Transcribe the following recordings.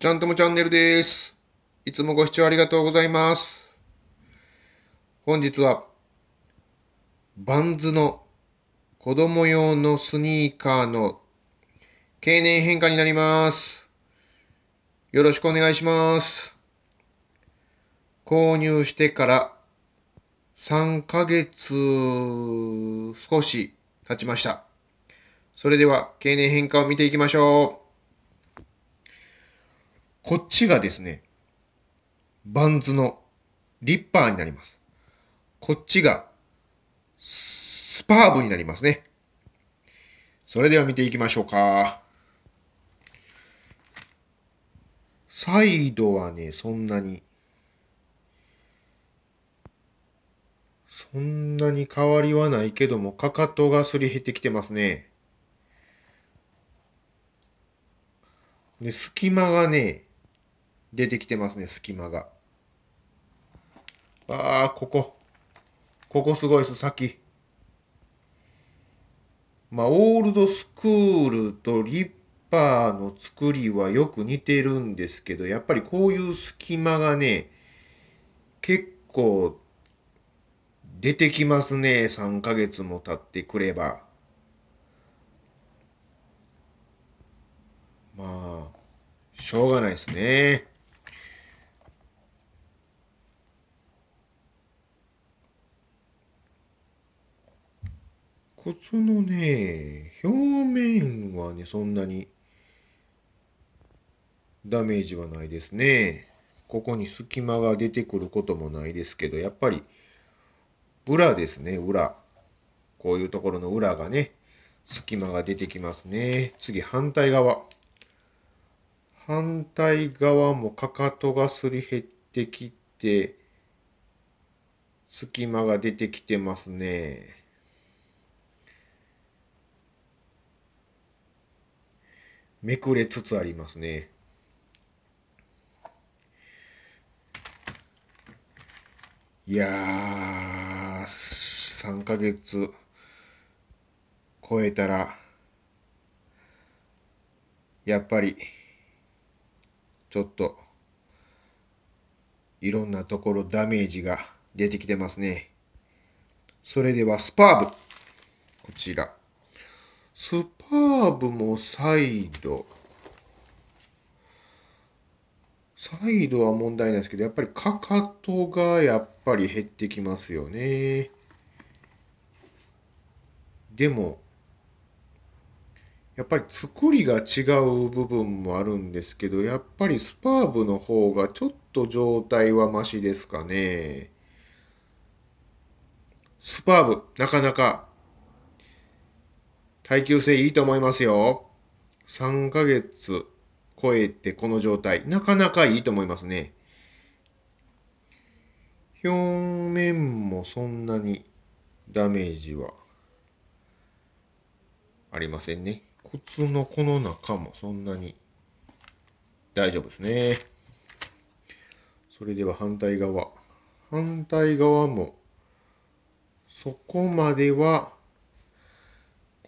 ちゃんともチャンネルです。いつもご視聴ありがとうございます。本日は、バンズの子供用のスニーカーの経年変化になります。よろしくお願いします。購入してから3ヶ月少し経ちました。それでは経年変化を見ていきましょう。こっちがですね、バンズのリッパーになります。こっちがスパーブになりますね。それでは見ていきましょうか。サイドはね、そんなに、そんなに変わりはないけども、かかとがすり減ってきてますね。で、隙間がね、出てきてますね、隙間が。ああ、ここ。ここすごいです、先。まあ、オールドスクールとリッパーの作りはよく似てるんですけど、やっぱりこういう隙間がね、結構出てきますね。3ヶ月も経ってくれば。まあ、しょうがないですね。コのね、表面はね、そんなにダメージはないですね。ここに隙間が出てくることもないですけど、やっぱり裏ですね、裏。こういうところの裏がね、隙間が出てきますね。次、反対側。反対側もかかとがすり減ってきて、隙間が出てきてますね。めくれつつありますね。いやー、3ヶ月超えたら、やっぱり、ちょっと、いろんなところダメージが出てきてますね。それではスパーブ。こちら。スパーブもサイド。サイドは問題ないですけど、やっぱりかかとがやっぱり減ってきますよね。でも、やっぱり作りが違う部分もあるんですけど、やっぱりスパーブの方がちょっと状態はマシですかね。スパーブ、なかなか耐久性いいと思いますよ。3ヶ月超えてこの状態、なかなかいいと思いますね。表面もそんなにダメージはありませんね。靴のこの中もそんなに大丈夫ですね。それでは反対側。反対側もそこまでは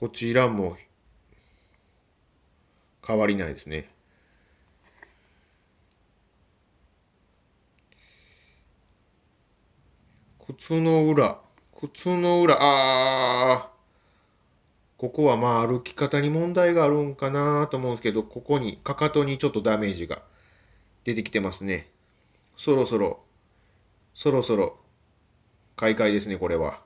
こちらも変わりないですね。靴の裏、靴の裏、あここはまあ歩き方に問題があるんかなと思うんですけど、ここに、かかとにちょっとダメージが出てきてますね。そろそろ、そろそろ、買い替えですね、これは。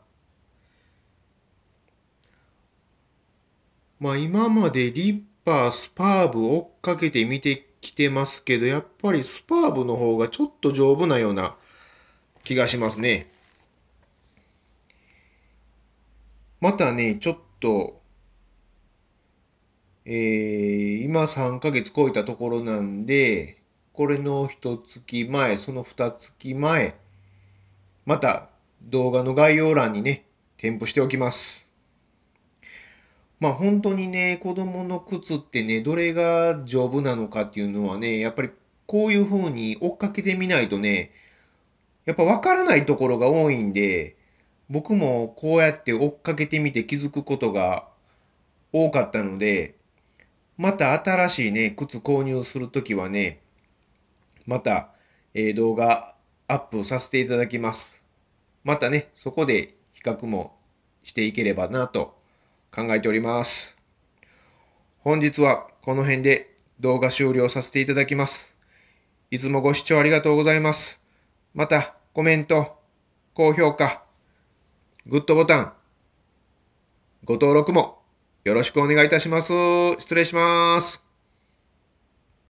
まあ今までリッパー、スパーブ追っかけて見てきてますけど、やっぱりスパーブの方がちょっと丈夫なような気がしますね。またね、ちょっと、えー、今3ヶ月超えたところなんで、これの一月前、その二月前、また動画の概要欄にね、添付しておきます。まあ本当にね、子供の靴ってね、どれが丈夫なのかっていうのはね、やっぱりこういう風に追っかけてみないとね、やっぱわからないところが多いんで、僕もこうやって追っかけてみて気づくことが多かったので、また新しいね、靴購入するときはね、また、えー、動画アップさせていただきます。またね、そこで比較もしていければなと考えております。本日はこの辺で動画終了させていただきます。いつもご視聴ありがとうございます。またコメント、高評価、グッドボタン、ご登録もよろしくお願いいたします。失礼します。